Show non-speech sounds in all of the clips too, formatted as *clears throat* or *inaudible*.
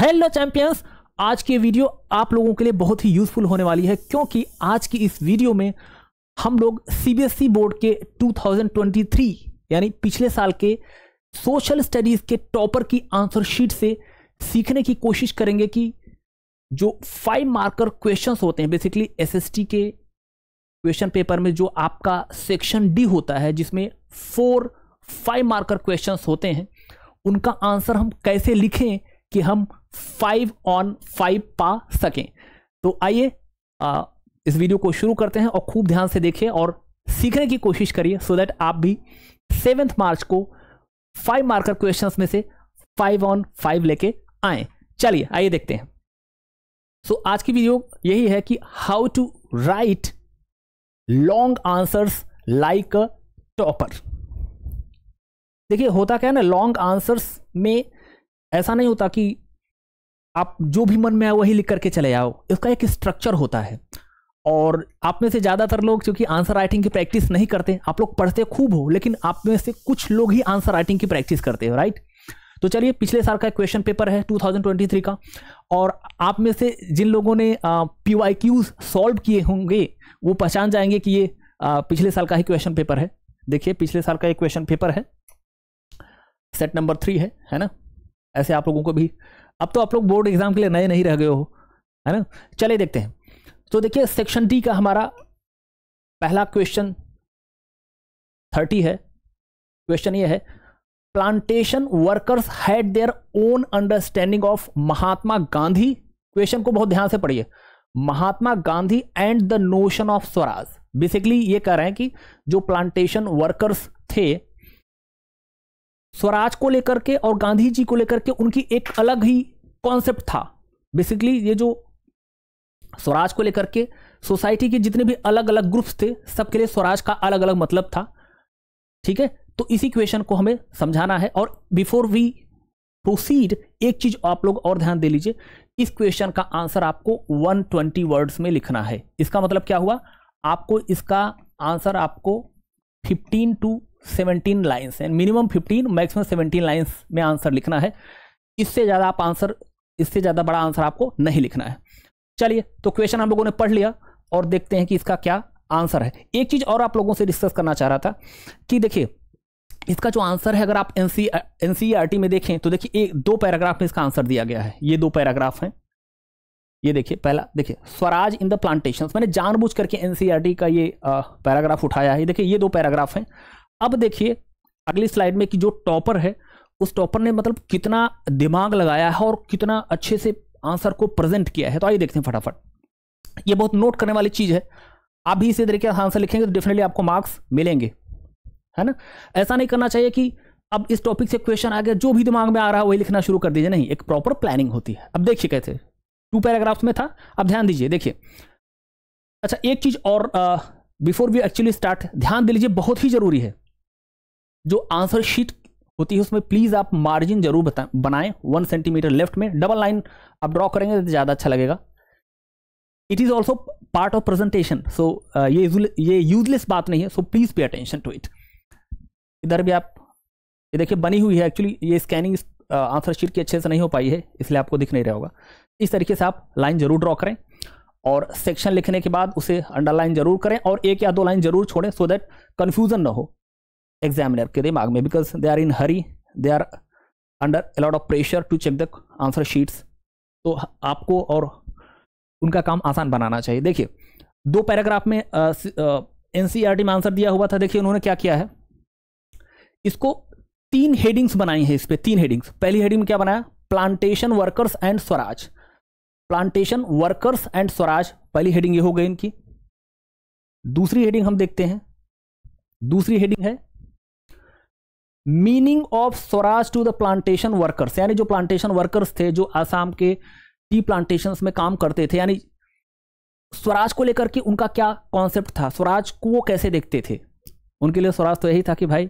hello champions आज की video आप लोगों के लिए बहुत ही यूजफुल होने वाली है क्योंकि आज की इस वीडियो में हम लोग सीबीएसई बोर्ड e के 2023 यानी पिछले साल के सोशल स्टडीज के टॉपर की आंसर शीट से सीखने की कोशिश करेंगे कि जो फाइव मार्कर क्वेश्चंस होते हैं बेसिकली एसएसटी के क्वेश्चन पेपर में जो आपका सेक्शन डी होता है जिसमें फोर फाइव मार्कर क्वेश्चंस होते हैं उनका आंसर हम कैसे लिखें कि हम फाइव ऑन फाइव पा सकें तो आइए इस वीडियो को शुरू करते हैं और खूब ध्यान से देखिए और सीखने की कोशिश करिए सो दैट आप भी सेवेंथ मार्च को फाइव मार्कर क्वेश्चन में से फाइव ऑन फाइव लेके आए चलिए आइए देखते हैं सो so, आज की वीडियो यही है कि how to write long answers like a topper देखिए होता क्या है ना लॉन्ग आंसर्स में ऐसा नहीं होता कि आप जो भी मन में आए वही लिख करके चले जाओ इसका एक स्ट्रक्चर होता है और आप में से ज़्यादातर लोग क्योंकि आंसर राइटिंग की प्रैक्टिस नहीं करते आप लोग पढ़ते खूब हो लेकिन आप में से कुछ लोग ही आंसर राइटिंग की प्रैक्टिस करते हो राइट तो चलिए पिछले साल का क्वेश्चन पेपर है 2023 का और आप में से जिन लोगों ने पी वाई क्यूज सॉल्व किए होंगे वो पहचान जाएंगे कि ये आ, पिछले साल का ही क्वेश्चन पेपर है देखिए पिछले साल का एक क्वेश्चन पेपर है सेट नंबर थ्री है है ना ऐसे आप लोगों को भी अब तो आप लोग बोर्ड एग्जाम के लिए नए नहीं रह गए हो है ना चले देखते हैं तो देखिए सेक्शन डी का हमारा पहला क्वेश्चन थर्टी है क्वेश्चन ये है plantation workers had their own understanding of Mahatma Gandhi question को बहुत ध्यान से पढ़िए Mahatma Gandhi and the notion of swaraj basically ये कह रहे हैं कि जो प्लांटेशन वर्कर्स थे स्वराज को लेकर के और गांधी जी को लेकर के उनकी एक अलग ही कॉन्सेप्ट था बेसिकली ये जो स्वराज को लेकर के सोसाइटी के जितने भी अलग अलग ग्रुप्स थे सबके लिए स्वराज का अलग अलग मतलब था ठीक है तो इसी क्वेश्चन को हमें समझाना है और बिफोर वी प्रोसीड एक चीज आप लोग और ध्यान दे लीजिए इस क्वेश्चन का आंसर आपको 120 वर्ड्स में लिखना है इसका मतलब क्या हुआ आपको इसका आंसर आपको 15 टू सेवनटीन लाइन्स हैं minimum fifteen maximum seventeen lines में आंसर लिखना है इससे ज़्यादा आप आंसर इससे ज़्यादा बड़ा आंसर आपको नहीं लिखना है चलिए तो क्वेश्चन हम लोगों ने पढ़ लिया और देखते हैं कि इसका क्या आंसर है एक चीज़ और आप लोगों से डिस्कस करना चाह रहा था कि देखिए इसका जो आंसर है अगर आप N C N C R T में देखें तो देखिए एक दो पैराग्राफ में इसका आंसर दिया गया है ये दो पैराग्राफ हैं ये देखिए पहला देखिए स्वराज इन द प्लांटेशन मैंने जानबूझ करके एन का ये पैराग्राफ उठाया है देखिए ये दो पैराग्राफ हैं अब देखिए अगली स्लाइड में कि जो टॉपर है उस टॉपर ने मतलब कितना दिमाग लगाया है और कितना अच्छे से आंसर को प्रेजेंट किया है तो आइए देखते हैं फटाफट ये बहुत नोट करने वाली चीज़ है आप भी इसी तरीके से आंसर लिखेंगे तो डेफिनेटली आपको मार्क्स मिलेंगे है ना ऐसा नहीं करना चाहिए कि अब इस टॉपिक से क्वेश्चन आ गया जो भी दिमाग में आ रहा है वही लिखना शुरू कर दीजिए नहीं एक प्रॉपर प्लानिंग होती है अब देखिए कैसे टू पैराग्राफ्स में था अब ध्यान दीजिए देखिए अच्छा एक चीज़ और बिफोर वी एक्चुअली स्टार्ट ध्यान दे लीजिए बहुत ही ज़रूरी है जो आंसर शीट होती है उसमें प्लीज़ आप मार्जिन जरूर बता बनाएं वन सेंटीमीटर लेफ्ट में डबल लाइन आप ड्रॉ करेंगे तो ज़्यादा अच्छा लगेगा it is also part of presentation so ये ये यूजलेस बात नहीं है so please pay attention to it इधर भी आप ये देखिए बनी हुई है एक्चुअली ये स्कैनिंग आंसर शीट की अच्छे से नहीं हो पाई है इसलिए आपको दिख नहीं रहा होगा इस तरीके से आप लाइन जरूर ड्रॉ करें और सेक्शन लिखने के बाद उसे अंडरलाइन जरूर करें और एक या दो लाइन जरूर छोड़ें सो दैट कन्फ्यूज़न ना हो एग्जामिनर के दिमाग में because they are in hurry they are under a lot of pressure to check the answer sheets तो आपको और उनका काम आसान बनाना चाहिए देखिए दो पैराग्राफ में एन e में आंसर दिया हुआ था देखिए उन्होंने क्या किया है इसको तीन हेडिंग्स बनाई है इस पर तीन हेडिंग्स पहली हेडिंग में क्या बनाया plantation workers and swaraj plantation workers and swaraj पहली हेडिंग ये हो गई इनकी दूसरी हेडिंग हम देखते हैं दूसरी हेडिंग है meaning of swaraj to the plantation workers यानी जो प्लांटेशन वर्कर्स थे जो आसाम के टी प्लांटेशन में काम करते थे यानी स्वराज को लेकर के उनका क्या कॉन्सेप्ट था स्वराज को वो कैसे देखते थे उनके लिए स्वराज तो यही था कि भाई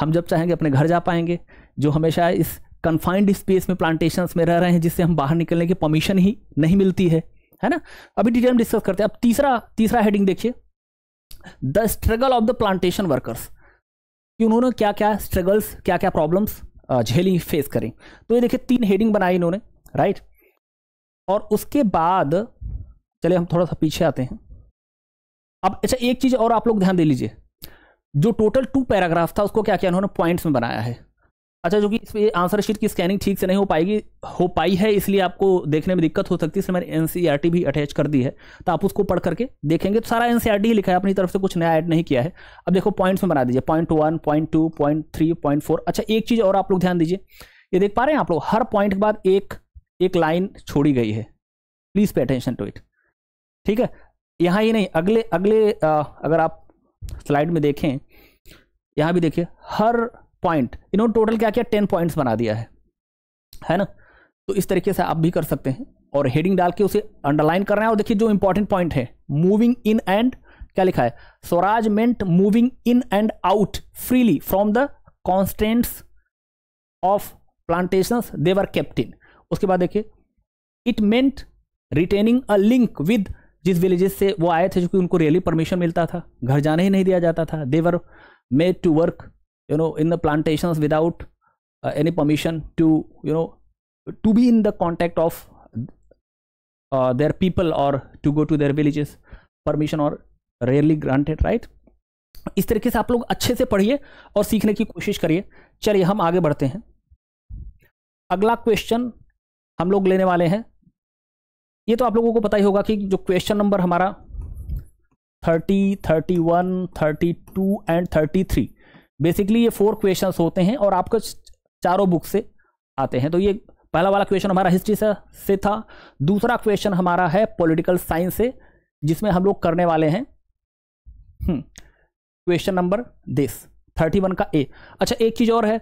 हम जब चाहेंगे अपने घर जा पाएंगे जो हमेशा इस कन्फाइंड स्पेस में प्लांटेशन में रह रहे हैं जिससे हम बाहर निकलने की परमिशन ही नहीं मिलती है है ना अभी डिटेल डिस्कस करते हैं अब तीसरा तीसरा हेडिंग देखिए the struggle of the plantation workers कि उन्होंने क्या क्या स्ट्रगल्स क्या क्या प्रॉब्लम्स झेली फेस करें तो ये देखिए तीन हेडिंग बनाई इन्होंने राइट और उसके बाद चले हम थोड़ा सा पीछे आते हैं अब अच्छा एक चीज़ और आप लोग ध्यान दे लीजिए जो टोटल टू पैराग्राफ था उसको क्या क्या उन्होंने पॉइंट्स में बनाया है अच्छा जो कि इस आंसर शीट की स्कैनिंग ठीक से नहीं हो पाएगी हो पाई है इसलिए आपको देखने में दिक्कत हो सकती है इसलिए मैंने एनसीईआरटी भी अटैच कर दी है तो आप उसको पढ़ करके देखेंगे तो सारा एनसीईआरटी e ही लिखा है अपनी तरफ से कुछ नया ऐड नहीं किया है अब देखो पॉइंट्स में बना दीजिए point one point two point three point four अच्छा एक चीज़ और आप लोग ध्यान दीजिए ये देख पा रहे हैं आप लोग हर पॉइंट के बाद एक एक लाइन छोड़ी गई है please pay attention to it ठीक है यहाँ ही नहीं अगले अगले अगर आप स्लाइड में देखें यहाँ भी देखिए हर पॉइंट इन्होंने टोटल क्या किया टेन पॉइंट्स बना दिया है है ना तो इस तरीके से आप भी कर सकते हैं और हेडिंग डाल के उसे अंडरलाइन कर रहे हैं और देखिए जो इंपॉर्टेंट पॉइंट है मूविंग इन एंड क्या लिखा है swaraj meant moving in and out freely from the constants of plantation they were captive उसके बाद देखिए it meant retaining a link with जिस विलेजेस से वो आए थे जो कि उनको रियली परमिशन मिलता था घर जाने ही नहीं दिया जाता था they were made to work you know in the plantations without uh, any permission to you know to be in the contact of uh, their people or to go to their villages permission or rarely granted right इस तरीके से आप लोग अच्छे से पढ़िए और सीखने की कोशिश करिए चलिए हम आगे बढ़ते हैं अगला क्वेश्चन हम लोग लेने वाले हैं ये तो आप लोगों को पता ही होगा कि जो क्वेश्चन नंबर हमारा thirty thirty one thirty two and thirty three basically ये फोर क्वेश्चंस होते हैं और आपको चारों बुक से आते हैं तो ये पहला वाला क्वेश्चन हमारा हिस्ट्री से था दूसरा क्वेश्चन हमारा है पॉलिटिकल साइंस से जिसमें हम लोग करने वाले हैं question number this thirty one का ए अच्छा एक चीज़ और है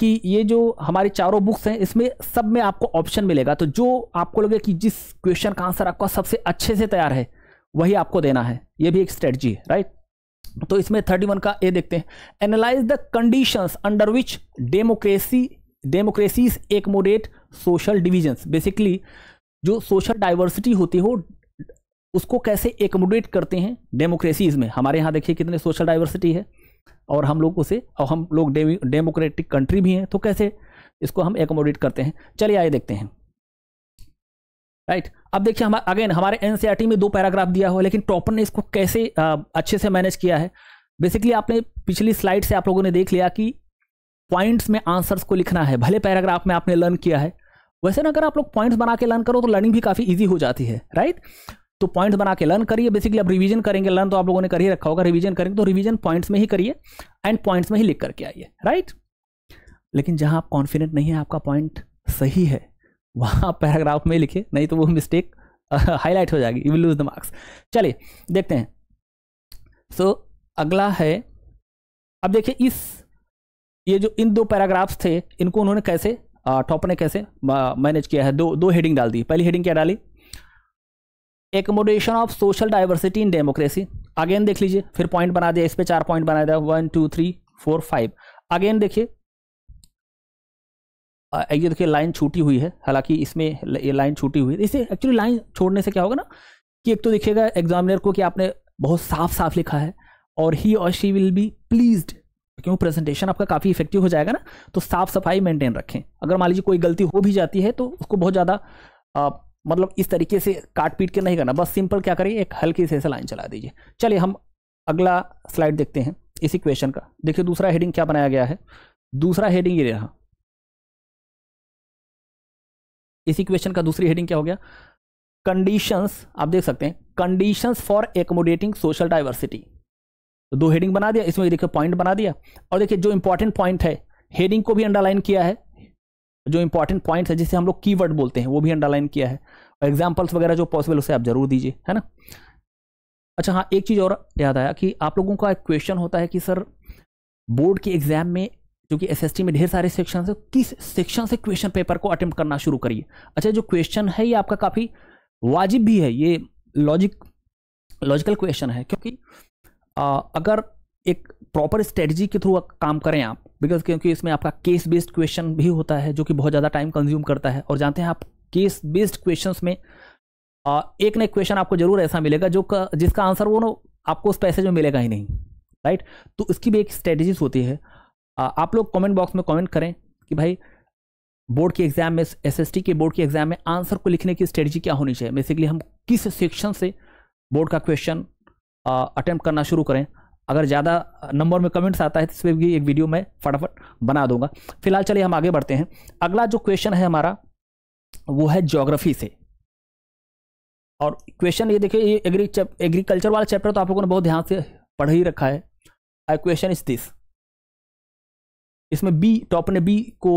कि ये जो हमारी चारों बुक्स हैं इसमें सब में आपको ऑप्शन मिलेगा तो जो आपको लगे कि जिस क्वेश्चन का आंसर आपका सबसे अच्छे से तैयार है वही आपको देना है ये भी एक स्ट्रेटजी है राइट तो इसमें थर्टी वन का ए देखते हैं analyse the conditions under which democracy democracies accommodate social divisions basically जो सोशल डाइवर्सिटी होती हो उसको कैसे एकमोडेट करते हैं डेमोक्रेसीज में हमारे यहाँ देखिए कितने सोशल डाइवर्सिटी है और हम लोग उसे और हम लोग डेमोक्रेटिक कंट्री भी हैं तो कैसे इसको हम एकोमोडेट करते हैं चलिए आइए देखते हैं राइट अब देखिए हमारे अगेन हमारे एनसीईआरटी में दो पैराग्राफ दिया हुआ लेकिन टॉपर ने इसको कैसे आ, अच्छे से मैनेज किया है बेसिकली आपने पिछली स्लाइड से आप लोगों ने देख लिया कि पॉइंट्स में आंसर्स को लिखना है भले पैराग्राफ में आपने लर्न किया है वैसे ना अगर आप लोग पॉइंट्स बना के लर्न करो तो लर्निंग भी काफ़ी ईजी हो जाती है राइट तो पॉइंट्स बना के लर्न करिए बेसिकली अब रिवीजन करेंगे लर्न तो आप लोगों ने कर ही रखा होगा रिवीजन करेंगे तो रिवीजन पॉइंट्स में ही करिए एंड पॉइंट्स में ही लिख करके आइए राइट लेकिन जहां आप कॉन्फिडेंट नहीं है आपका पॉइंट सही है वहाँ पैराग्राफ में लिखे नहीं तो वो मिस्टेक हाईलाइट हो जाएगी you will lose the marks चलिए देखते हैं सो so, अगला है अब देखिए इस ये जो इन दो पैराग्राफ्स थे इनको उन्होंने कैसे टॉप ने कैसे मैनेज किया है दो दो हेडिंग डाल दी पहली हेडिंग क्या डाली accommodation of social diversity in democracy again देख लीजिए फिर पॉइंट बना दिया इस पर चार पॉइंट बना दिया one two three four five again देखिए ये देखिए लाइन छूटी हुई है हालांकि इसमें ये लाइन छूटी हुई है इसे एक्चुअली लाइन छोड़ने से क्या होगा ना कि एक तो देखिएगा एग्जामिनर को कि आपने बहुत साफ साफ लिखा है और ही और शी विल बी प्लीज्ड क्यों प्रेजेंटेशन आपका काफ़ी इफेक्टिव हो जाएगा ना तो साफ सफाई मेंटेन रखें अगर मान लीजिए कोई गलती हो भी जाती है तो उसको बहुत ज़्यादा मतलब इस तरीके से काट पीट के नहीं करना बस सिंपल क्या करिए एक हल्की से ऐसे लाइन चला दीजिए चलिए हम अगला स्लाइड देखते हैं इसी क्वेश्चन का देखिए दूसरा हेडिंग क्या बनाया गया है दूसरा हेडिंग ये रहा इस इक्वेशन का दूसरी हेडिंग क्या हो गया कंडीशंस आप देख सकते हैं conditions for accommodating social diversity दो हेडिंग बना दिया इसमें देखिए पॉइंट बना दिया और देखिए जो इंपॉर्टेंट पॉइंट है हेडिंग को भी अंडरलाइन किया है जो इंपॉर्टेंट पॉइंट है जिसे हम लोग की बोलते हैं वो भी अंडरलाइन किया है और एग्जाम्पल्स वगैरह जो पॉसिबल उसे आप जरूर दीजिए है ना अच्छा हाँ एक चीज़ और याद आया कि आप लोगों का एक क्वेश्चन होता है कि सर बोर्ड के एग्जाम में क्योंकि एस में ढेर सारे सेक्शन है किस सेक्शन से क्वेश्चन पेपर को अटेम्प्ट करना शुरू करिए अच्छा जो क्वेश्चन है ये आपका काफ़ी वाजिब भी है ये लॉजिक लॉजिकल क्वेश्चन है क्योंकि आ, अगर एक प्रॉपर स्ट्रेटजी के थ्रू काम करें आप बिकॉज क्योंकि इसमें आपका केस बेस्ड क्वेश्चन भी होता है जो कि बहुत ज़्यादा टाइम कंज्यूम करता है और जानते हैं आप केस बेस्ड क्वेश्चंस में आ, एक ना एक क्वेश्चन आपको जरूर ऐसा मिलेगा जो का, जिसका आंसर वो ना आपको उस पैसेज में मिलेगा ही नहीं राइट तो इसकी भी एक स्ट्रेटजीज होती है आप लोग कमेंट बॉक्स में कमेंट करें कि भाई बोर्ड के एग्जाम में एसएसटी के बोर्ड के एग्जाम में आंसर को लिखने की स्ट्रेटजी क्या होनी चाहिए बेसिकली हम किस सेक्शन से बोर्ड का क्वेश्चन अटेम्प्ट करना शुरू करें अगर ज़्यादा नंबर में कमेंट्स आता है तो इसमें भी एक वीडियो मैं फटाफट बना दूंगा फिलहाल चलिए हम आगे बढ़ते हैं अगला जो क्वेश्चन है हमारा वो है ज्योग्राफी से और क्वेश्चन ये देखिए ये एग्री एग्रीकल्चर वाला चैप्टर तो आप लोगों ने बहुत ध्यान से पढ़ ही रखा है क्वेश्चन इज दिस इसमें बी टॉपर ने बी को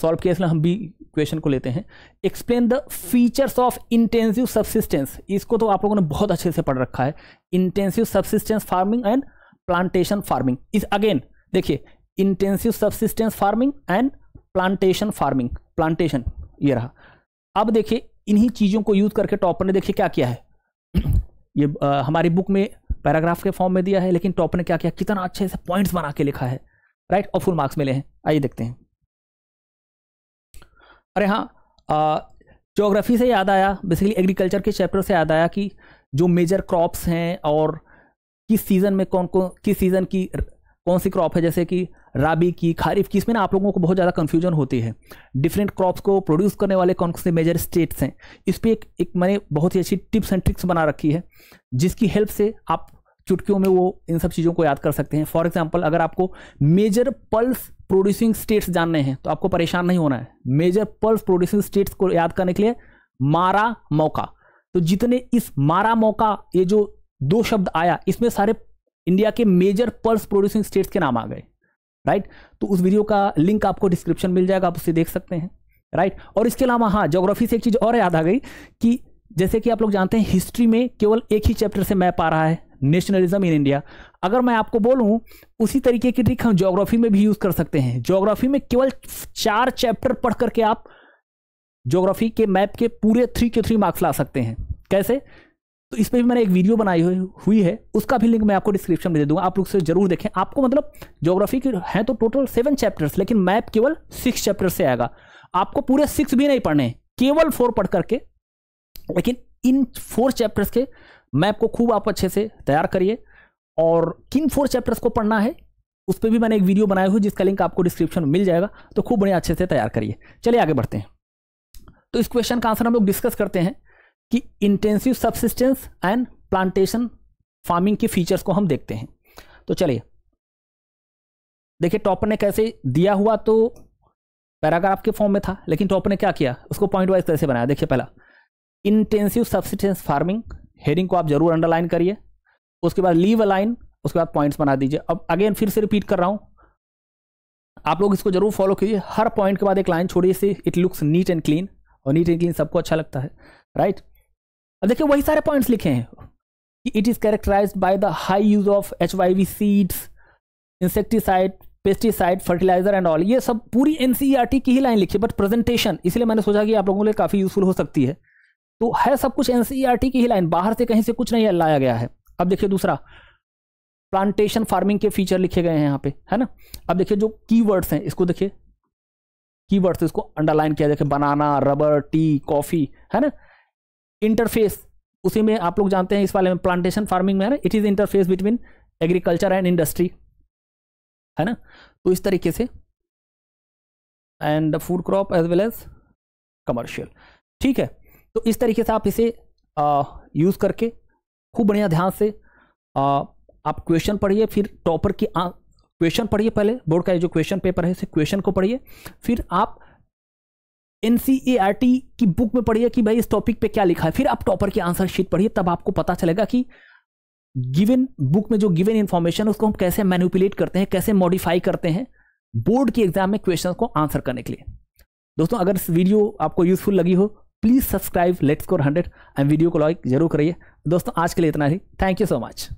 सॉल्व किया इसलिए हम बी क्वेश्चन को लेते हैं explain the features of intensive subsistence इसको तो आप लोगों ने बहुत अच्छे से पढ़ रखा है intensive subsistence farming and plantation farming इस अगेन देखिए intensive subsistence farming and plantation farming plantation ये रहा अब देखिए इन्हीं चीज़ों को यूज़ करके टॉपर ने देखिए क्या किया है *clears throat* ये आ, हमारी बुक में पैराग्राफ के फॉर्म में दिया है लेकिन टॉपर ने क्या किया कितना अच्छे से पॉइंट्स बना के लिखा है राइट और फुल मार्क्स मिले हैं आइए देखते हैं अरे हाँ जोग्राफी से याद आया बेसिकली एग्रीकल्चर के चैप्टर से याद आया कि जो मेजर क्रॉप्स हैं और किस सीज़न में कौन कौन किस सीज़न की कौन सी क्रॉप है जैसे कि राबी की खारिफ की इसमें ना आप लोगों को बहुत ज़्यादा कन्फ्यूजन होती है डिफरेंट क्रॉप्स को प्रोड्यूस करने वाले कौन कौन से मेजर स्टेट्स हैं इस पर एक एक मैंने बहुत ही अच्छी टिप्स एंड ट्रिक्स बना रखी है जिसकी हेल्प से आप चुटकियों में वो इन सब चीज़ों को याद कर सकते हैं फॉर एग्जाम्पल अगर आपको मेजर पल्स प्रोड्यूसिंग स्टेट्स जानने हैं तो आपको परेशान नहीं होना है मेजर पल्स प्रोड्यूसिंग स्टेट्स को याद करने के लिए मारा मौका तो जितने इस मारा मौका ये जो दो शब्द आया इसमें सारे इंडिया के मेजर पल्स प्रोड्यूसिंग स्टेट्स के नाम आ गए राइट तो उस वीडियो का लिंक आपको डिस्क्रिप्शन मिल जाएगा आप उसे देख सकते हैं राइट और इसके अलावा हाँ जोग्राफी से एक चीज़ और याद आ गई कि जैसे कि आप लोग जानते हैं हिस्ट्री में केवल एक ही चैप्टर से मैप आ रहा है नेशनलिज्म इन इंडिया अगर मैं आपको बोलूं उसी तरीके की ट्रिक हम ज्योग्राफी में भी यूज़ कर सकते हैं ज्योग्राफी में केवल चार चैप्टर पढ़ करके आप ज्योग्राफी के मैप के पूरे थ्री के थ्री मार्क्स ला सकते हैं कैसे तो इस पर भी मैंने एक वीडियो बनाई हुई है उसका भी लिंक मैं आपको डिस्क्रिप्शन में दे दूंगा आप लोग से जरूर देखें आपको मतलब ज्योग्राफी के हैं तो टोटल सेवन चैप्टर्स लेकिन मैप केवल सिक्स चैप्टर से आएगा आपको पूरे सिक्स भी नहीं पढ़ने केवल फोर पढ़ करके लेकिन इन फोर चैप्टर्स के मैप को खूब आप अच्छे से तैयार करिए और किन फोर चैप्टर्स को पढ़ना है उस पर भी मैंने एक वीडियो बनाई हुई जिसका लिंक आपको डिस्क्रिप्शन में मिल जाएगा तो खूब बढ़िया अच्छे से तैयार करिए चलिए आगे बढ़ते हैं तो इस क्वेश्चन का आंसर हम लोग डिस्कस करते हैं कि intensive subsistence and plantation farming के फीचर्स को हम देखते हैं तो चलिए देखिए टॉपर ने कैसे दिया हुआ तो पैराग्राफ के फॉर्म में था लेकिन टॉपर ने क्या किया उसको पॉइंट वाइज कैसे बनाया देखिए पहला इंटेंसिव सब्सिस्टेंस फार्मिंग हेडिंग को आप जरूर अंडरलाइन करिए उसके बाद लीव अ लाइन उसके बाद पॉइंट्स बना दीजिए अब अगेन फिर से रिपीट कर रहा हूँ आप लोग इसको जरूर फॉलो कीजिए हर पॉइंट के बाद एक लाइन छोड़िए से it looks neat and clean और नीट एंड क्लीन सबको अच्छा लगता है राइट अब देखिए वही सारे पॉइंट्स लिखे हैं it is characterise by the high use of H Y V seeds insecticide pesticide fertiliser and all ये सब पूरी एनसीईआरटी e की ही लाइन लिखी बट प्रेजेंटेशन इसलिए मैंने सोचा कि आप लोगों के लिए काफ़ी यूजफुल हो सकती है तो है सब कुछ एनसीईआरटी e की ही लाइन बाहर से कहीं से कुछ नहीं लाया गया है अब देखिए दूसरा प्लांटेशन फार्मिंग के फीचर लिखे गए हैं यहाँ पे है ना अब देखिए जो कीवर्ड्स हैं इसको देखिए कीवर्ड्स इसको अंडरलाइन किया देखिए बनाना रबर टी कॉफ़ी है ना इंटरफेस उसी में आप लोग जानते हैं इस वाले में प्लांटेशन फार्मिंग में है ना it is interface between agriculture and industry है ना तो इस तरीके से and food crop as well as commercial ठीक है तो इस तरीके से आप इसे यूज़ करके खूब बढ़िया ध्यान से आ, आप क्वेश्चन पढ़िए फिर टॉपर की क्वेश्चन पढ़िए पहले बोर्ड का जो क्वेश्चन पेपर है इसे क्वेश्चन को पढ़िए फिर आप एन e की बुक में पढ़िए कि भाई इस टॉपिक पे क्या लिखा है फिर आप टॉपर की आंसर शीट पढ़िए तब आपको पता चलेगा कि गिवन बुक में जो गिवन इन्फॉर्मेशन है उसको हम कैसे मैनिपुलेट करते हैं कैसे मॉडिफाई करते हैं बोर्ड के एग्जाम में क्वेश्चन को आंसर करने के लिए दोस्तों अगर इस वीडियो आपको यूजफुल लगी हो please subscribe let's score hundred and video को लाइक जरूर करिए दोस्तों आज के लिए इतना ही थैंक यू सो मच